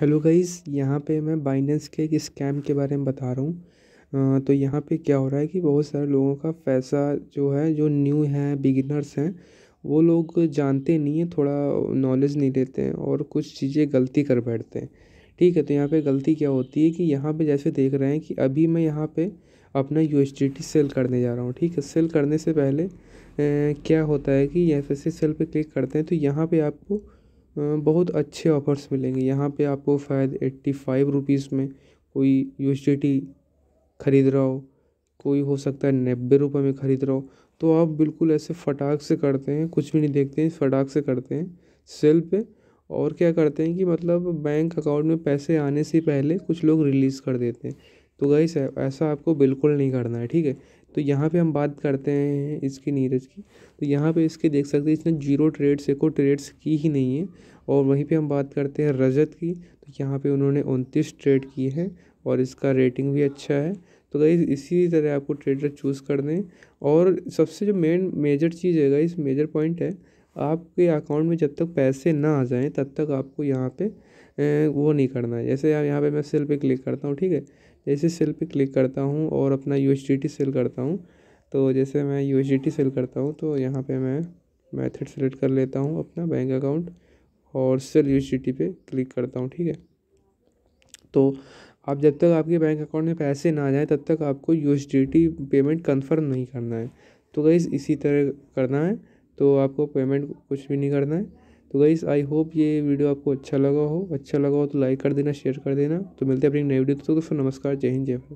hello guys यहाँ पे मैं बाइनेंस के एक स्कैम के बारे में बता रहा हूँ तो यहाँ पे क्या हो रहा है कि बहुत सारे लोगों का पैसा जो है जो न्यू है बिगिनर्स हैं वो लोग जानते नहीं हैं थोड़ा नॉलेज नहीं लेते हैं और कुछ चीज़ें गलती कर बैठते हैं ठीक है तो यहाँ पे गलती क्या होती है कि यहाँ पे जैसे देख रहे हैं कि अभी मैं यहाँ पे अपना यू सेल करने जा रहा हूँ ठीक है सेल करने से पहले ए, क्या होता है कि जैसे सेल पर क्लिक करते हैं तो यहाँ पर आपको बहुत अच्छे ऑफ़र्स मिलेंगे यहाँ पे आपको शायद एट्टी फाइव रुपीज़ में कोई यू एस डी टी खरीद रहा हो कोई हो सकता है नब्बे रुपये में खरीद रहा हो तो आप बिल्कुल ऐसे फटाक से करते हैं कुछ भी नहीं देखते हैं फटाक से करते हैं सेल पे और क्या करते हैं कि मतलब बैंक अकाउंट में पैसे आने से पहले कुछ लोग रिलीज़ कर देते हैं तो सर ऐसा आपको बिल्कुल नहीं करना है ठीक है तो यहाँ पे हम बात करते हैं इसकी नीरज की तो यहाँ पे इसके देख सकते हैं इसने जीरो ट्रेड्स एको ट्रेड्स की ही नहीं है और वहीं पे हम बात करते हैं रजत की तो यहाँ पे उन्होंने उनतीस ट्रेड की है और इसका रेटिंग भी अच्छा है तो गई इसी तरह आपको ट्रेडर चूज़ कर दें और सबसे जो मेन मेजर चीज़ है इस मेजर पॉइंट है आपके अकाउंट में जब तक पैसे ना आ जाएँ तब तक आपको यहाँ पर वो नहीं करना है जैसे अब यहाँ पे मैं सेल पे क्लिक करता हूँ ठीक है जैसे सेल पे क्लिक करता हूँ और अपना यू सेल करता हूँ तो जैसे मैं यू सेल करता हूँ तो यहाँ पर मैं मैथड सेलेक्ट कर लेता हूँ अपना बैंक अकाउंट और सेल यू पे क्लिक करता हूँ ठीक है तो आप जब तक आपके बैंक अकाउंट में पैसे ना जाए तब तक आपको यू पेमेंट कन्फर्म नहीं करना है तो गई इसी तरह करना है तो आपको पेमेंट कुछ भी नहीं करना है तो गाइस आई होप ये वीडियो आपको अच्छा लगा हो अच्छा लगा हो तो लाइक कर देना शेयर कर देना तो मिलते हैं अपनी नई वीडियो तो, तो, तो फिर नमस्कार जय हिंद जय भारत